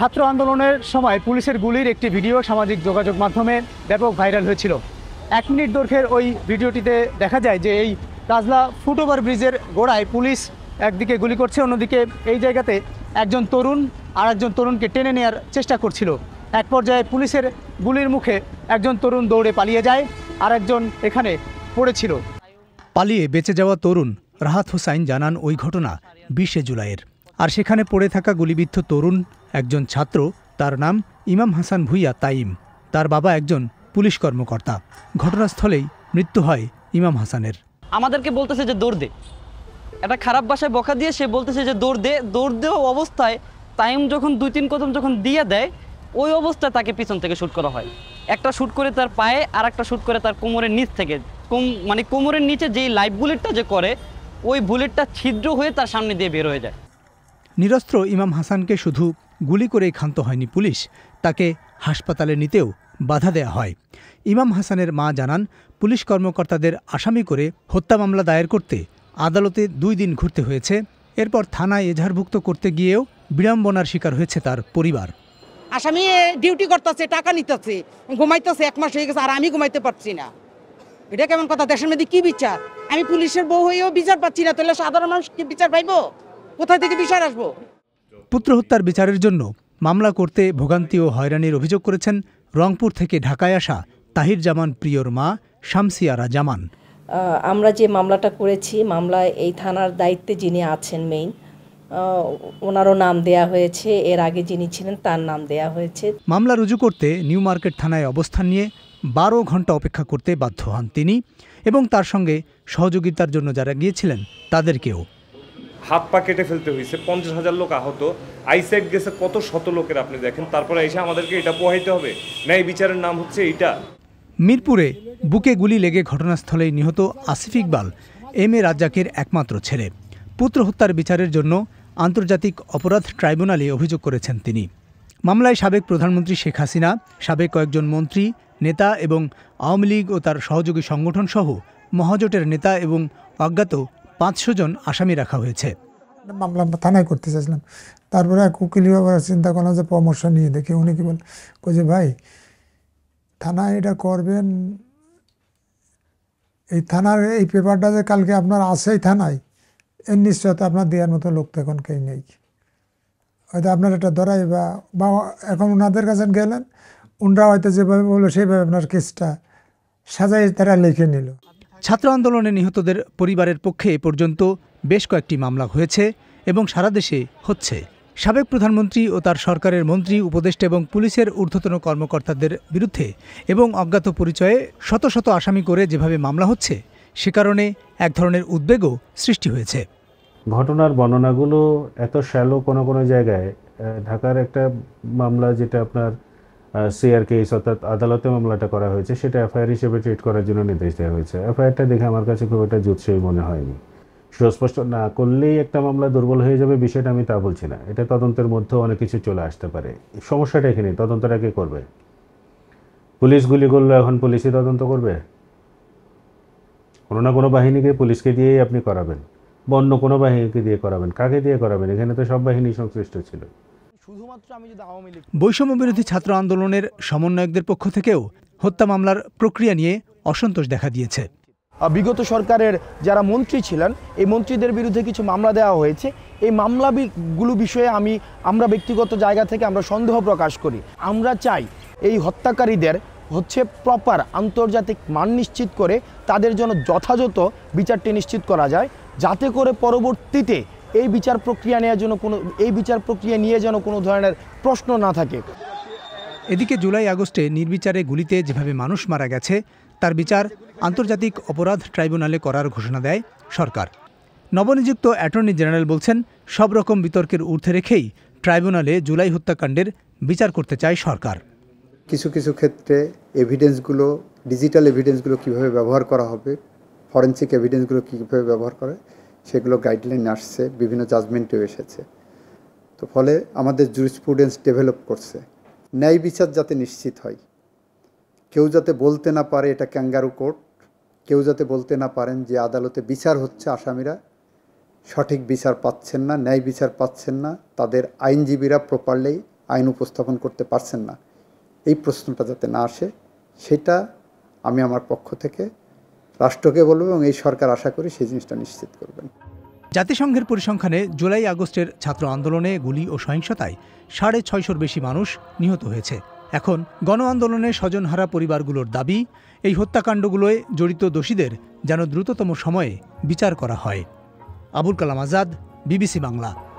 ছাত্র আন্দোলনের সময় পুলিশের গুলির একটি ভিডিও সামাজিক যোগাযোগ মাধ্যমে ব্যাপক ভাইরাল হয়েছিল এক মিনিট দৈর্ঘ্যের ওই ভিডিওটিতে দেখা যায় যে এই কাজলা ফুটওভার ব্রিজের গোড়ায় পুলিশ একদিকে গুলি করছে অন্যদিকে এই জায়গাতে একজন তরুণ আর একজন তরুণকে টেনে নেওয়ার চেষ্টা করছিল এক পর্যায়ে পুলিশের গুলির মুখে একজন তরুণ দৌড়ে পালিয়ে যায় আর একজন এখানে পড়েছিল পালিয়ে বেঁচে যাওয়া তরুণ রাহাত হোসাইন জানান ওই ঘটনা বিশে জুলাইয়ের আর সেখানে পড়ে থাকা গুলিবিদ্ধ তরুণ একজন ছাত্র তার নাম ইমাম হাসান ভুইয়া তাইম তার বাবা একজন পুলিশ কর্মকর্তা ঘটনাস্থলেই মৃত্যু হয় ইমাম হাসানের আমাদেরকে বলতেছে যে দৌড় দে একটা খারাপ বাসায় বকা দিয়ে সে বলতেছে যে দৌড় দে দৌড় দেওয়া অবস্থায় তাইম যখন দুই তিন কদম যখন দিয়ে দেয় ওই অবস্থায় তাকে পিছন থেকে শ্যুট করা হয় একটা শ্যুট করে তার পায়ে আর একটা শ্যুট করে তার কোমরের নিচ থেকে কোম মানে কোমরের নিচে যেই লাইভ বুলেটটা যে করে ওই বুলেটটা ছিদ্র হয়ে তার সামনে দিয়ে বের হয়ে যায় নিরস্ত্র ইমাম হাসানকে শুধু গুলি করে ক্ষান্ত হয়নি পুলিশ তাকে হাসপাতালে নিতেও বাধা দেয়া হয় ইমাম হাসানের মা জানান পুলিশ কর্মকর্তাদের আসামি করে হত্যা মামলা দায়ের করতে আদালতে দুই দিন ঘুরতে হয়েছে এরপর থানায় এজাহারভুক্ত করতে গিয়েও বিড়ম্বনার শিকার হয়েছে তার পরিবার আসামি ডিউটি করতেছে টাকা নিতেছে ঘুমাইতেছে এক মাস হয়ে গেছে আর আমি ঘুমাইতে পারছি না এটা কেমন কথা দেশের মধ্যে কি বিচার আমি পুলিশের বউ হয়েও বিচার পাচ্ছি না তাহলে সাধারণ মানুষ কি বিচার পাইবো কোথা থেকে বিচার আসবো পুত্র হত্যার বিচারের জন্য মামলা করতে ভোগান্তি ও হয়রানির অভিযোগ করেছেন রংপুর থেকে ঢাকায় আসা তাহির জামান প্রিয়র মা শামসিয়ারা জামান আমরা যে মামলাটা করেছি মামলায় এই থানার দায়িত্বে যিনি আছেন মেইন ওনারও নাম দেয়া হয়েছে এর আগে যিনি ছিলেন তার নাম দেয়া হয়েছে মামলা রুজু করতে নিউ মার্কেট থানায় অবস্থান নিয়ে বারো ঘন্টা অপেক্ষা করতে বাধ্য হন তিনি এবং তার সঙ্গে সহযোগিতার জন্য যারা গিয়েছিলেন তাদেরকেও হাত পা কেটে ফেলতে হয়েছে পঞ্চাশ হাজার লোক আহত আইসেক গেছে কত শত লোকের আপনি দেখেন তারপরে এসে আমাদেরকে এটা পোহাইতে হবে ন্যায় বিচারের নাম হচ্ছে এটা মিরপুরে বুকে গুলি লেগে ঘটনাস্থলে নিহত আসিফ ইকবাল এম এ রাজ্জাকের একমাত্র ছেলে পুত্র হত্যার বিচারের জন্য আন্তর্জাতিক অপরাধ ট্রাইব্যুনালে অভিযোগ করেছেন তিনি মামলায় সাবেক প্রধানমন্ত্রী শেখ হাসিনা সাবেক কয়েকজন মন্ত্রী নেতা এবং আওয়ামী লীগ ও তার সহযোগী সংগঠনসহ মহাজোটের নেতা এবং অজ্ঞাত পাঁচশো জন আসামি রাখা হয়েছে মামলা থানায় করতে চাইছিলাম তারপরে এক উকিল চিন্তা করলাম যে পরামর্শ নিয়ে দেখি উনি কি বল যে ভাই থানায় এটা করবেন এই থানার এই পেপারটা যে কালকে আপনার আসেই থানায় এর নিশ্চয়তা আপনার দেওয়ার মতো লোক তো এখন কেউ নেই হয়তো আপনার এটা ধরাই বা বা এখন ওনাদের কাছে গেলেন ওনারা হয়তো যেভাবে বললো সেইভাবে আপনার কেসটা সাজাই তারা লিখে নিল ছাত্র আন্দোলনে নিহতদের পরিবারের পক্ষে এ পর্যন্ত বেশ কয়েকটি মামলা হয়েছে এবং সারা দেশে হচ্ছে সাবেক প্রধানমন্ত্রী ও তার সরকারের মন্ত্রী উপদেষ্টা এবং পুলিশের ঊর্ধ্বতন কর্মকর্তাদের বিরুদ্ধে এবং অজ্ঞাত পরিচয়ে শত শত আসামি করে যেভাবে মামলা হচ্ছে সে কারণে এক ধরনের উদ্বেগও সৃষ্টি হয়েছে ঘটনার বর্ণনাগুলো এত শ্যালো কোনো কোনো জায়গায় ঢাকার একটা মামলা যেটা আপনার সিআর কেস অর্থাৎ আদালতে মামলাটা করা হয়েছে সেটা এফআইআর হিসেবে ট্রিট করার জন্য নির্দেশ দেওয়া হয়েছে এফআইআরটা দেখে আমার কাছে খুব একটা জুৎসই মনে হয়নি সুস্পষ্ট না করলেই একটা মামলা দুর্বল হয়ে যাবে বিষয়টা আমি তা বলছি না এটা তদন্তের মধ্যে অনেক কিছু চলে আসতে পারে সমস্যাটা এখানে তদন্তটা কে করবে পুলিশ গুলি করলো এখন পুলিশই তদন্ত করবে কোনো না কোনো বাহিনীকে পুলিশকে দিয়েই আপনি করাবেন বা অন্য কোনো বাহিনীকে দিয়ে করাবেন কাকে দিয়ে করাবেন এখানে তো সব বাহিনী সংশ্লিষ্ট ছিল বৈষম্য বিরোধী ছাত্র আন্দোলনের সমন্বয়কদের পক্ষ থেকেও হত্যা মামলার প্রক্রিয়া নিয়ে অসন্তোষ দেখা দিয়েছে বিগত সরকারের যারা মন্ত্রী ছিলেন এই মন্ত্রীদের বিরুদ্ধে কিছু মামলা দেওয়া হয়েছে এই মামলাগুলো বিষয়ে আমি আমরা ব্যক্তিগত জায়গা থেকে আমরা সন্দেহ প্রকাশ করি আমরা চাই এই হত্যাকারীদের হচ্ছে প্রপার আন্তর্জাতিক মান নিশ্চিত করে তাদের জন্য যথাযথ বিচারটি নিশ্চিত করা যায় যাতে করে পরবর্তীতে এই বিচার প্রক্রিয়া নেওয়ার জন্য কোনো এই বিচার প্রক্রিয়া নিয়ে যেন কোনো ধরনের প্রশ্ন না থাকে এদিকে জুলাই আগস্টে নির্বিচারে গুলিতে যেভাবে মানুষ মারা গেছে তার বিচার আন্তর্জাতিক অপরাধ ট্রাইব্যুনালে করার ঘোষণা দেয় সরকার নবনিযুক্ত অ্যাটর্নি জেনারেল বলছেন সব রকম বিতর্কের ঊর্ধ্বে রেখেই ট্রাইব্যুনালে জুলাই হত্যাকাণ্ডের বিচার করতে চায় সরকার কিছু কিছু ক্ষেত্রে এভিডেন্সগুলো ডিজিটাল এভিডেন্সগুলো কিভাবে ব্যবহার করা হবে ফরেন্সিক এভিডেন্সগুলো কীভাবে ব্যবহার করে সেগুলো গাইডলাইন আসছে বিভিন্ন জাজমেন্টেও এসেছে তো ফলে আমাদের জুরিস্প্রুডেন্স ডেভেলপ করছে ন্যায় বিচার যাতে নিশ্চিত হয় কেউ যাতে বলতে না পারে এটা ক্যাঙ্গারু কোর্ট কেউ যাতে বলতে না পারেন যে আদালতে বিচার হচ্ছে আসামিরা সঠিক বিচার পাচ্ছেন না ন্যায় বিচার পাচ্ছেন না তাদের আইনজীবীরা প্রপারলি আইন উপস্থাপন করতে পারছেন না এই প্রশ্নটা যাতে না আসে সেটা আমি আমার পক্ষ থেকে রাষ্ট্রকে বলবো এবং এই সরকার আশা করি সেই জিনিসটা নিশ্চিত করবেন জাতিসংঘের পরিসংখ্যানে জুলাই আগস্টের ছাত্র আন্দোলনে গুলি ও সহিংসতায় সাড়ে ছয়শোর বেশি মানুষ নিহত হয়েছে এখন গণ আন্দোলনে স্বজনহারা পরিবারগুলোর দাবি এই হত্যাকাণ্ডগুলোয় জড়িত দোষীদের যেন দ্রুততম সময়ে বিচার করা হয় আবুল কালাম আজাদ বিবিসি বাংলা